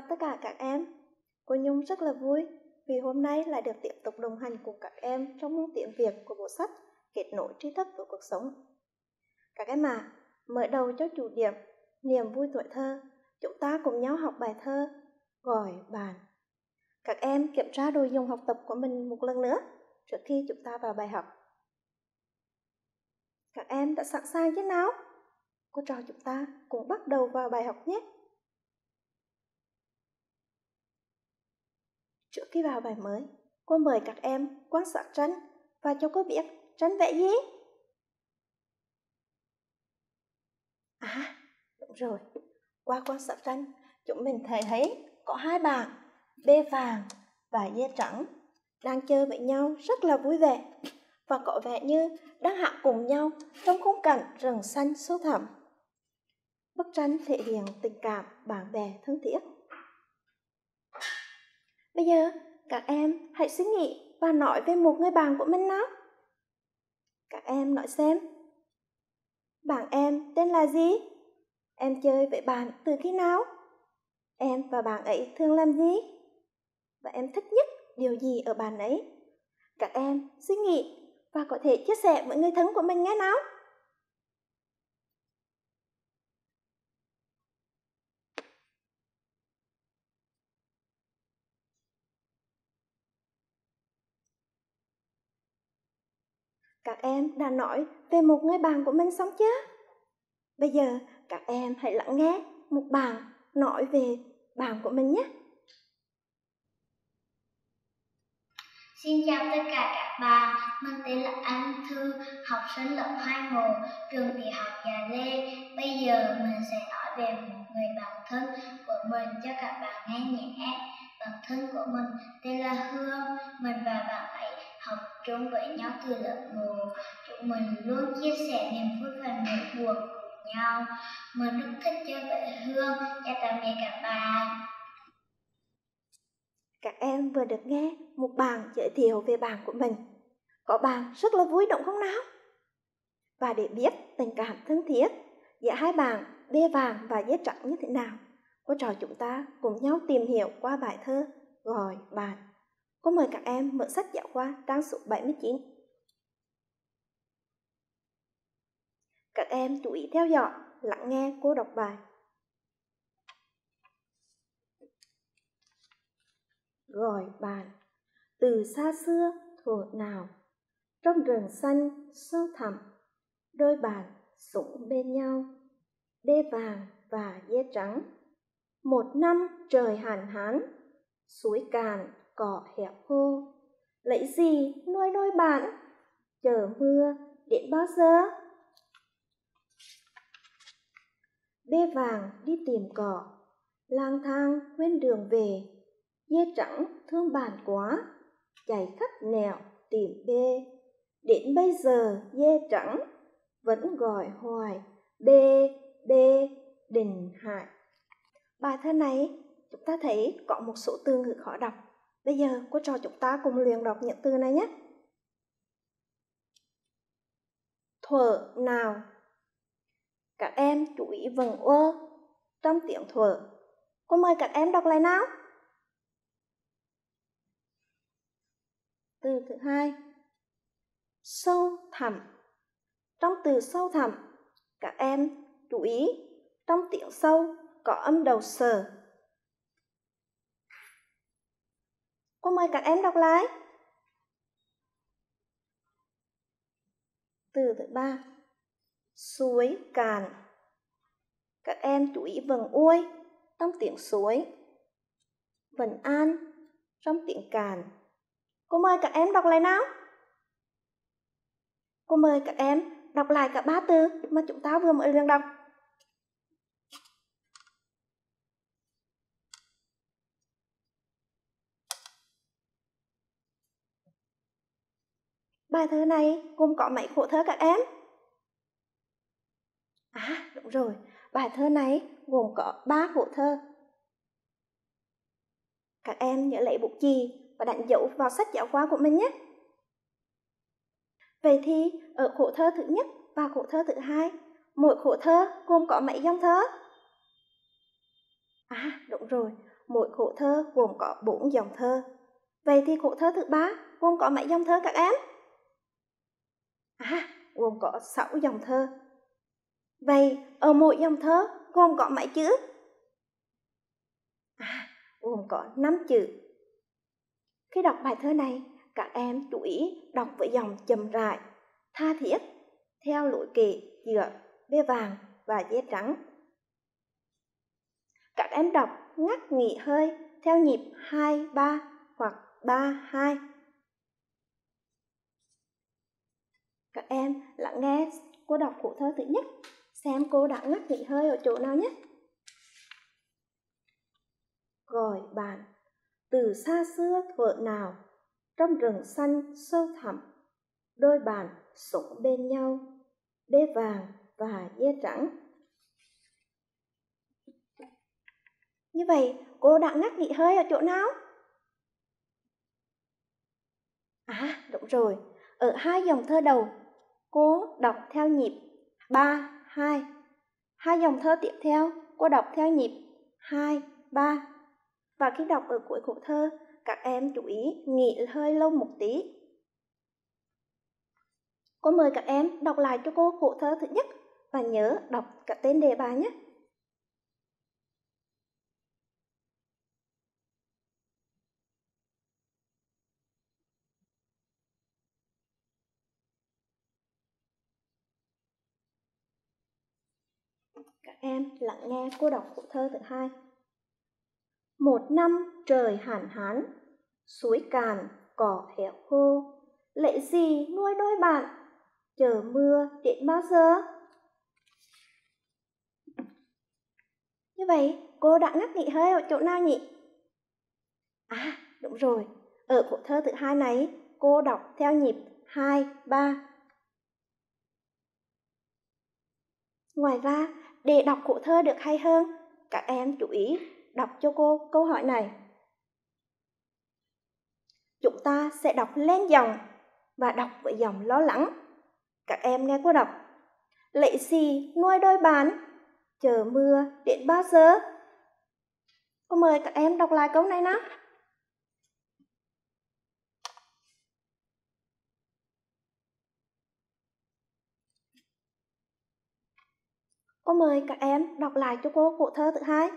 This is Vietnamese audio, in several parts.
chào tất cả các em. Cô Nhung rất là vui vì hôm nay lại được tiếp tục đồng hành cùng các em trong môn tiếng Việt của bộ sách Kết nối tri thức với cuộc sống. Các em à, mở đầu cho chủ điểm Niềm vui tuổi thơ, chúng ta cùng nhau học bài thơ Gọi bàn. Các em kiểm tra đồ dùng học tập của mình một lần nữa trước khi chúng ta vào bài học. Các em đã sẵn sàng chứ nào? Cô trò chúng ta cùng bắt đầu vào bài học nhé. Trước khi vào bài mới, cô mời các em quan sát tranh và cho cô biết tranh vẽ gì. À, đúng rồi. Qua quan sát tranh, chúng mình thấy thấy có hai bạn, bê vàng và dê trắng, đang chơi với nhau rất là vui vẻ và có vẻ như đang hạ cùng nhau trong khung cảnh rừng xanh sâu thẳm. Bức tranh thể hiện tình cảm bạn bè thân thiết. Bây giờ, các em hãy suy nghĩ và nói về một người bạn của mình nào. Các em nói xem. Bạn em tên là gì? Em chơi với bạn từ khi nào? Em và bạn ấy thường làm gì? Và em thích nhất điều gì ở bạn ấy? Các em suy nghĩ và có thể chia sẻ với người thân của mình nghe nào. các em đã nói về một người bạn của mình sống chứ? Bây giờ các em hãy lắng nghe một bạn nói về bạn của mình nhé. Xin chào tất cả các bạn, mình tên là An Thư, học sinh lớp 21, trường tiểu học Già Lê. Bây giờ mình sẽ nói về một nhau từ lớp 1. Chúng mình luôn chia sẻ niềm vui và nỗi buồn cùng nhau. Mình rất thích chơi với Hương. cha tạm biệt các bạn. Các em vừa được nghe một bạn giới thiệu về bạn của mình. Có bạn rất là vui động không nào? Và để biết tình cảm thân thiết giữa hai bạn bê vàng và dế trắng như thế nào, cô trò chúng ta cùng nhau tìm hiểu qua bài thơ Gọi bạn. Cô mời các em mở sách giáo khoa trang số 79. Các em chú ý theo dõi, lắng nghe cô đọc bài. Gọi bàn Từ xa xưa, thuở nào Trong rừng xanh, sâu thẳm Đôi bàn súng bên nhau Đê vàng và dê trắng Một năm trời hàn hán Suối cạn cỏ hẹp khô lấy gì nuôi đôi bạn chờ mưa đến bao giờ bê vàng đi tìm cỏ lang thang quên đường về dê trắng thương bạn quá chạy khắp nẻo tìm bê đến bây giờ dê trắng vẫn gọi hoài bê bê đình hại bài thơ này chúng ta thấy có một số từ ngữ khó đọc Bây giờ, cô trò chúng ta cùng luyện đọc những từ này nhé. Thuở nào Các em chú ý vần ơ trong tiếng thuở. Cô mời các em đọc lại nào. Từ thứ hai Sâu thẳm Trong từ sâu thẳm, các em chú ý trong tiếng sâu có âm đầu sờ cô mời các em đọc lại từ thứ ba suối càn các em chú ý vần uôi trong tiếng suối vần an trong tiếng càn cô mời các em đọc lại nào cô mời các em đọc lại cả ba từ mà chúng ta vừa mới được đọc bài thơ này gồm có mấy khổ thơ các em à đúng rồi bài thơ này gồm có ba khổ thơ các em nhớ lấy bút chì và đánh dấu vào sách giáo khoa của mình nhé vậy thì ở khổ thơ thứ nhất và khổ thơ thứ hai mỗi khổ thơ gồm có mấy dòng thơ à đúng rồi mỗi khổ thơ gồm có bốn dòng thơ vậy thì khổ thơ thứ ba gồm có mấy dòng thơ các em ha gồm có 6 dòng thơ. Vậy ở mỗi dòng thơ gồm có mấy chữ? À, gồm có 5 chữ. Khi đọc bài thơ này, các em chú ý đọc với dòng chậm rãi, tha thiết, theo lối kể giữa bê vàng và dê trắng. Các em đọc ngắt nghỉ hơi theo nhịp 2 3 hoặc 3 2. các em lắng nghe cô đọc cụ thơ thứ nhất xem cô đã ngắt nghỉ hơi ở chỗ nào nhé gọi bạn từ xa xưa thuở nào trong rừng xanh sâu thẳm đôi bàn sống bên nhau đê vàng và dê trắng như vậy cô đã ngắt nghỉ hơi ở chỗ nào à đúng rồi ở hai dòng thơ đầu Cô đọc theo nhịp 3, 2. Hai dòng thơ tiếp theo, cô đọc theo nhịp 2, 3. Và khi đọc ở cuối khổ thơ, các em chú ý nghỉ hơi lâu một tí. Cô mời các em đọc lại cho cô khổ thơ thứ nhất và nhớ đọc cả tên đề bài nhé. Các em lắng nghe cô đọc phụ thơ thứ hai. Một năm trời hạn hán, suối cạn cỏ héo khô, lệ gì nuôi đôi bạn, chờ mưa đến bao giờ? Như vậy, cô đã ngắt nghỉ hơi ở chỗ nào nhỉ? À, đúng rồi, ở phụ thơ thứ hai này, cô đọc theo nhịp 2, 3. Ngoài ra, để đọc cụ thơ được hay hơn. Các em chú ý đọc cho cô câu hỏi này. Chúng ta sẽ đọc lên dòng và đọc với dòng lo lắng. Các em nghe cô đọc. Lệ xì nuôi đôi bàn, chờ mưa đến bao giờ? Cô mời các em đọc lại câu này nào. Cô mời các em đọc lại cho cô cụ thơ thứ hai.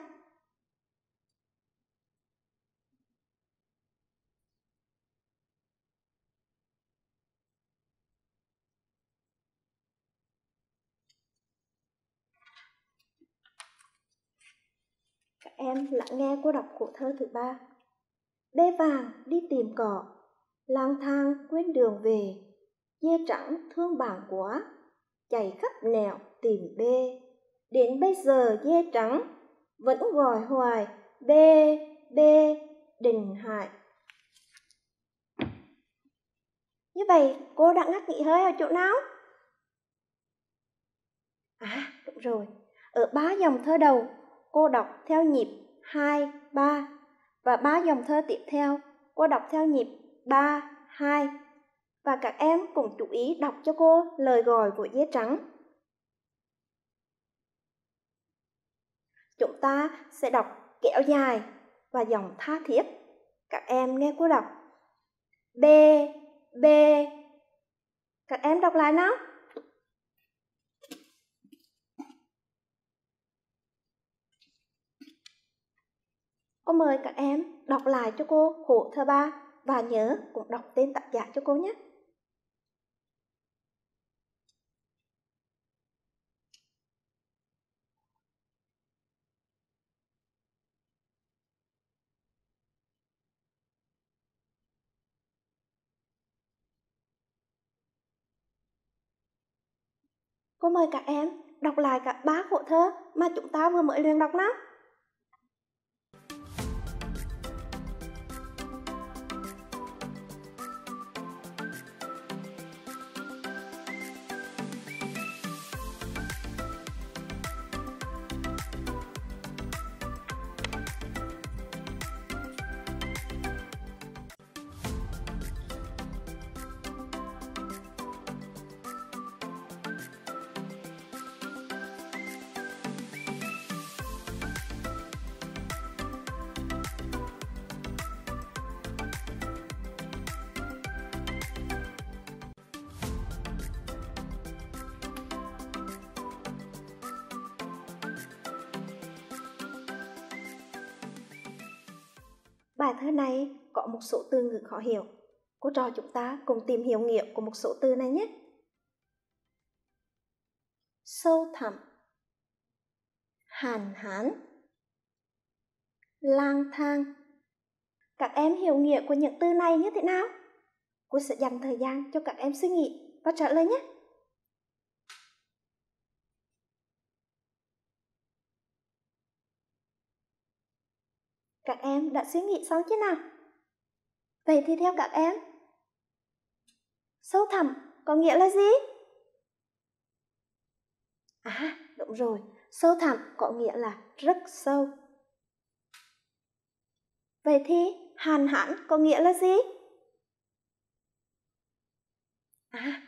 Các em lắng nghe cô đọc cụ thơ thứ ba. Bê vàng đi tìm cỏ, lang thang quên đường về, dê trắng thương bảng quá, chạy khắp nẻo tìm bê Đến bây giờ dê trắng vẫn gọi hoài b b đình hải. Như vậy cô đã ngắt nghỉ hơi ở chỗ nào? À, đúng rồi. Ở ba dòng thơ đầu, cô đọc theo nhịp hai ba và ba dòng thơ tiếp theo, cô đọc theo nhịp ba hai Và các em cùng chú ý đọc cho cô lời gọi của dế trắng. ta sẽ đọc kéo dài và dòng tha thiết. Các em nghe cô đọc. B, B. Các em đọc lại nào. Cô mời các em đọc lại cho cô khổ thơ ba và nhớ cũng đọc tên tác giả cho cô nhé. Cô mời cả em đọc lại cả ba khổ thơ mà chúng ta vừa mới luyện đọc nào. Bài thơ này có một số từ ngữ khó hiểu. Cô trò chúng ta cùng tìm hiểu nghĩa của một số từ này nhé. Sâu thẳm Hàn hán Lang thang Các em hiểu nghĩa của những từ này như thế nào? Cô sẽ dành thời gian cho các em suy nghĩ và trả lời nhé. các em đã suy nghĩ xong chứ nào vậy thì theo các em sâu thẳm có nghĩa là gì à đúng rồi sâu thẳm có nghĩa là rất sâu vậy thì hàn hãn có nghĩa là gì à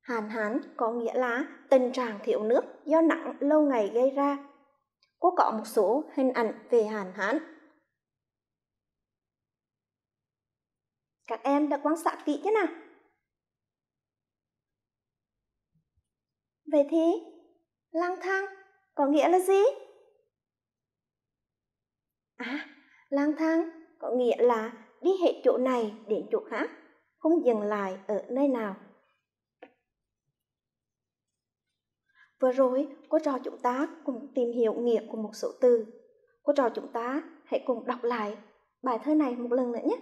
hàn hán có nghĩa là tình trạng thiếu nước do nặng lâu ngày gây ra cô có một số hình ảnh về hàn hán các em đã quan sát kỹ chứ nào vậy thì lang thang có nghĩa là gì à lang thang có nghĩa là đi hết chỗ này đến chỗ khác không dừng lại ở nơi nào vừa rồi cô trò chúng ta cùng tìm hiểu nghĩa của một số từ cô trò chúng ta hãy cùng đọc lại bài thơ này một lần nữa nhé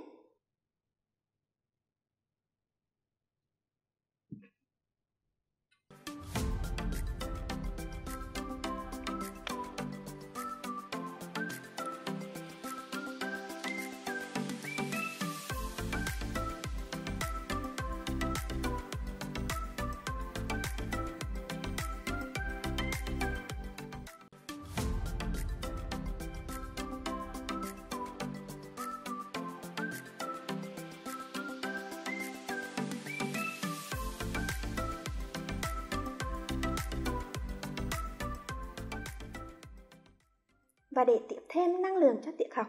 và để tiếp thêm năng lượng cho tiết học.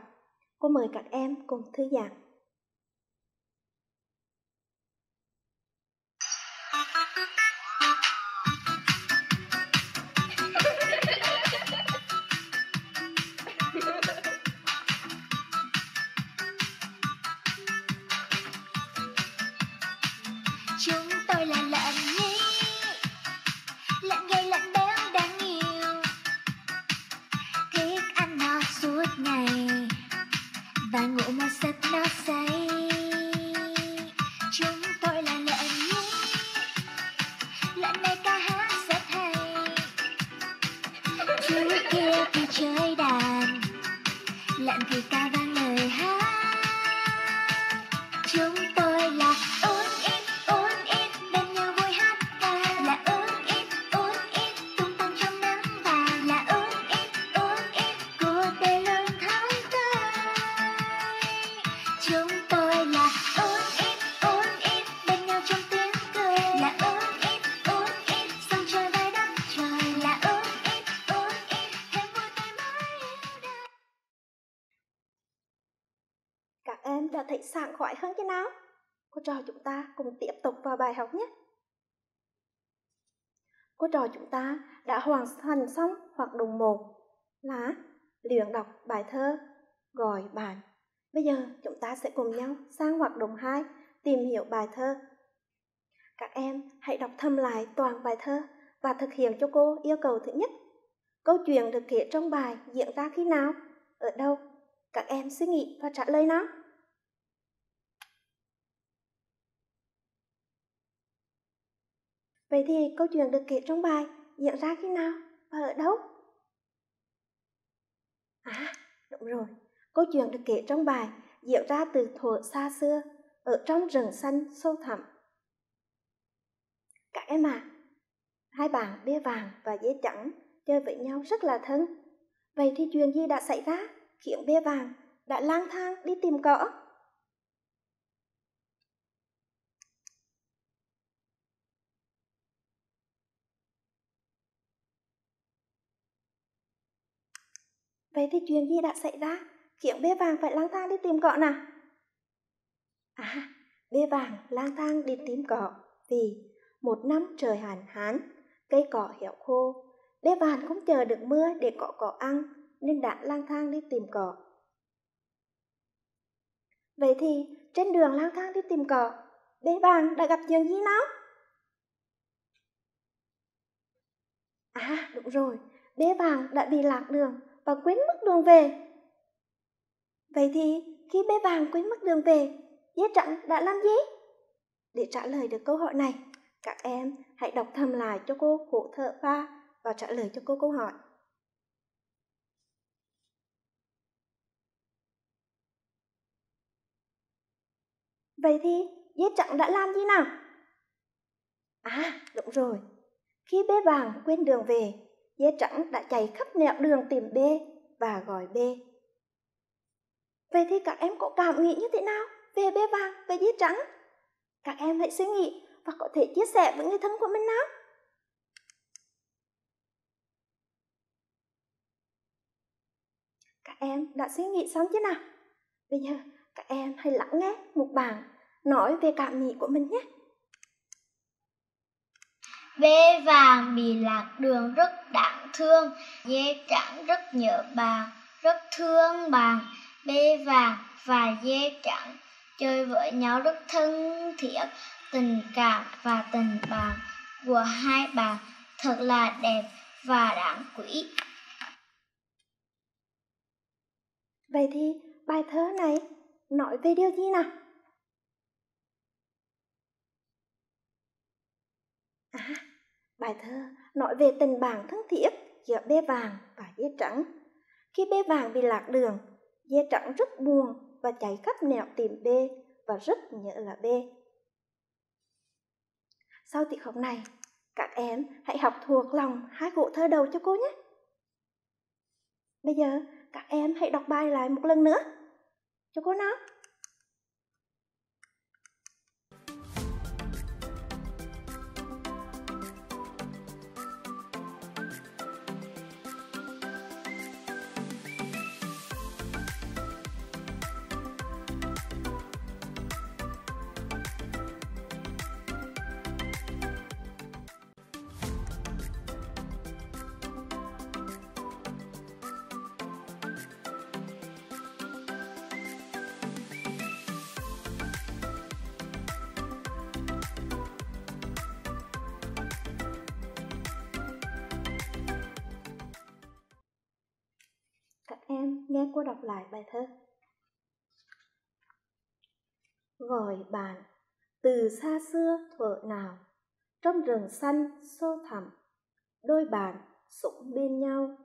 Cô mời các em cùng thư giãn. Các em đã thấy sảng khoái hơn thế nào? Cô trò chúng ta cùng tiếp tục vào bài học nhé. Cô trò chúng ta đã hoàn thành xong hoạt động một là luyện đọc bài thơ Gọi bạn. Bây giờ chúng ta sẽ cùng nhau sang hoạt động 2 tìm hiểu bài thơ. Các em hãy đọc thầm lại toàn bài thơ và thực hiện cho cô yêu cầu thứ nhất. Câu chuyện được kể trong bài diễn ra khi nào, ở đâu? Các em suy nghĩ và trả lời nó. Vậy thì câu chuyện được kể trong bài diễn ra khi nào và ở đâu? À, đúng rồi. Câu chuyện được kể trong bài diễn ra từ thuở xa xưa, ở trong rừng xanh sâu thẳm. Các em ạ, à, hai bạn bia vàng và dế trắng chơi với nhau rất là thân. Vậy thì chuyện gì đã xảy ra khiến bia vàng đã lang thang đi tìm cỏ? Vậy thì chuyện gì đã xảy ra? Khiến bê vàng phải lang thang đi tìm cọ nè. À, bê vàng lang thang đi tìm cọ vì một năm trời hàn hán, cây cỏ hiệu khô. Bê vàng không chờ được mưa để cọ cỏ ăn nên đã lang thang đi tìm cỏ Vậy thì trên đường lang thang đi tìm cỏ bê vàng đã gặp chuyện gì nào? À, đúng rồi, bê vàng đã bị lạc đường và quên mất đường về. Vậy thì khi bé vàng quên mất đường về, dế trắng đã làm gì? Để trả lời được câu hỏi này, các em hãy đọc thầm lại cho cô khổ thợ pha và trả lời cho cô câu hỏi. Vậy thì dế trắng đã làm gì nào? À, đúng rồi. Khi bé vàng quên đường về, dế trắng đã chạy khắp nẻo đường tìm B và gọi B. Vậy thì các em có cảm nghĩ như thế nào về B vàng, về dế trắng? Các em hãy suy nghĩ và có thể chia sẻ với người thân của mình nào. Các em đã suy nghĩ xong chưa nào? Bây giờ các em hãy lắng nghe một bạn nói về cảm nghĩ của mình nhé. Vế vàng bị lạc đường rất đáng thương, dê trắng rất nhớ bà, rất thương bà. Bê vàng và dê trắng chơi với nhau rất thân thiết, tình cảm và tình bạn của hai bạn thật là đẹp và đáng quý. Vậy thì bài thơ này nói về điều gì nào? À, Bài thơ nói về tình bạn thân thiết giữa bê vàng và dê trắng. Khi bê vàng bị lạc đường, dê trắng rất buồn và chạy khắp nẻo tìm bê và rất nhớ là bê. Sau tiết học này, các em hãy học thuộc lòng hai cụ thơ đầu cho cô nhé. Bây giờ, các em hãy đọc bài lại một lần nữa. Cho cô nào. nghe cô đọc lại bài thơ. Gọi bạn từ xa xưa thuở nào, trong rừng xanh sâu thẳm, đôi bạn sũng bên nhau,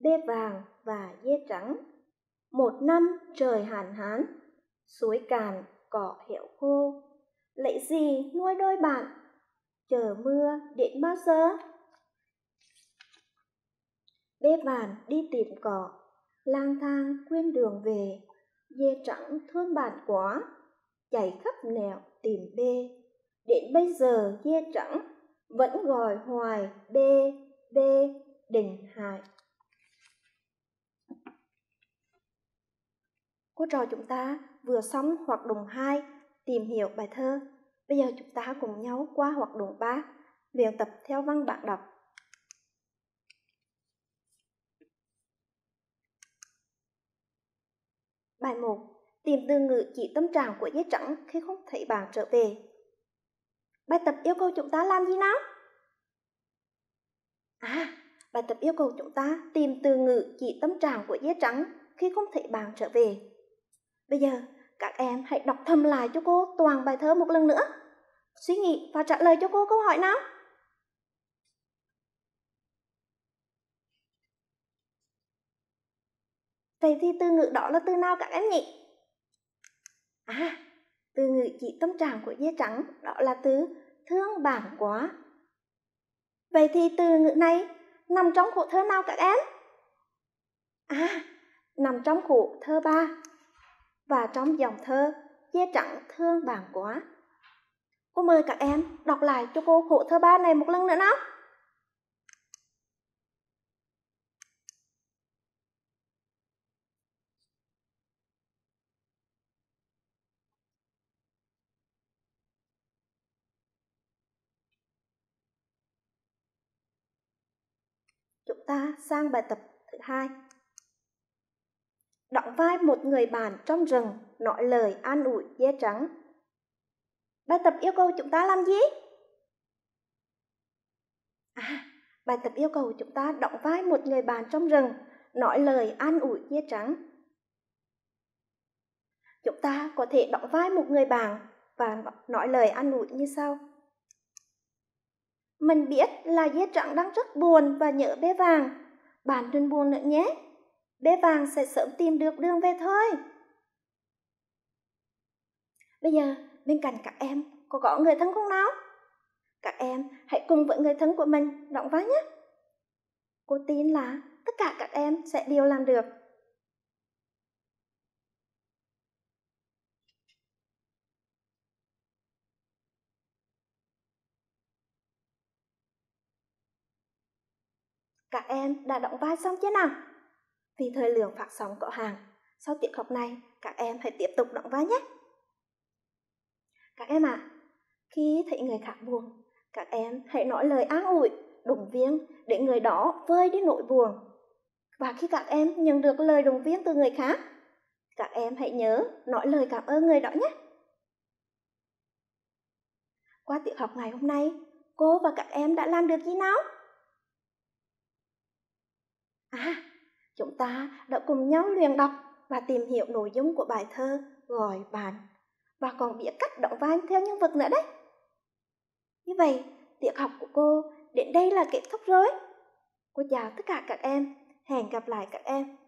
bê vàng và dê trắng. Một năm trời hạn hán, suối cạn cỏ hiệu khô, lấy gì nuôi đôi bạn, chờ mưa đến bao giờ? Bê vàng đi tìm cỏ, lang thang quên đường về, dê trắng thương bạn quá, chạy khắp nẻo tìm bê. Đến bây giờ dê trắng vẫn gọi hoài bê, bê, đình hại. Cô trò chúng ta vừa xong hoạt động hai, tìm hiểu bài thơ. Bây giờ chúng ta cùng nhau qua hoạt động ba, luyện tập theo văn bản đọc. Bài 1. Tìm từ ngữ chỉ tâm trạng của giấy trắng khi không thấy bạn trở về. Bài tập yêu cầu chúng ta làm gì nào? À, bài tập yêu cầu chúng ta tìm từ ngữ chỉ tâm trạng của giấy trắng khi không thấy bạn trở về. Bây giờ, các em hãy đọc thầm lại cho cô toàn bài thơ một lần nữa. Suy nghĩ và trả lời cho cô câu hỏi nào. vậy thì từ ngữ đó là từ nào các em nhỉ à từ ngữ chỉ tâm trạng của dê trắng đó là từ thương bản quá vậy thì từ ngữ này nằm trong khổ thơ nào các em à nằm trong khổ thơ ba và trong dòng thơ dê trắng thương bản quá cô mời các em đọc lại cho cô khổ thơ ba này một lần nữa nào Chúng ta sang bài tập thứ hai. Đóng vai một người bạn trong rừng nói lời an ủi dê trắng. Bài tập yêu cầu chúng ta làm gì? À, bài tập yêu cầu chúng ta đóng vai một người bạn trong rừng nói lời an ủi dê trắng. Chúng ta có thể đóng vai một người bạn và nói lời an ủi như sau. Mình biết là dế trắng đang rất buồn và nhớ bé vàng. Bạn đừng buồn nữa nhé. Bé vàng sẽ sớm tìm được đường về thôi. Bây giờ, bên cạnh các em, có có người thân không nào? Các em hãy cùng với người thân của mình đóng vai nhé. Cô tin là tất cả các em sẽ đều làm được. Các em đã đóng vai xong chưa nào? Vì thời lượng phát sóng có hàng, sau tiết học này các em hãy tiếp tục đóng vai nhé. Các em ạ, à, khi thấy người khác buồn, các em hãy nói lời an ủi, động viên để người đó vơi đi nỗi buồn. Và khi các em nhận được lời động viên từ người khác, các em hãy nhớ nói lời cảm ơn người đó nhé. Qua tiết học ngày hôm nay, cô và các em đã làm được gì nào? À, chúng ta đã cùng nhau luyện đọc và tìm hiểu nội dung của bài thơ Gọi bạn và còn biết cách động vai theo nhân vật nữa đấy. Như vậy, tiệc học của cô đến đây là kết thúc rồi. Cô chào tất cả các em, hẹn gặp lại các em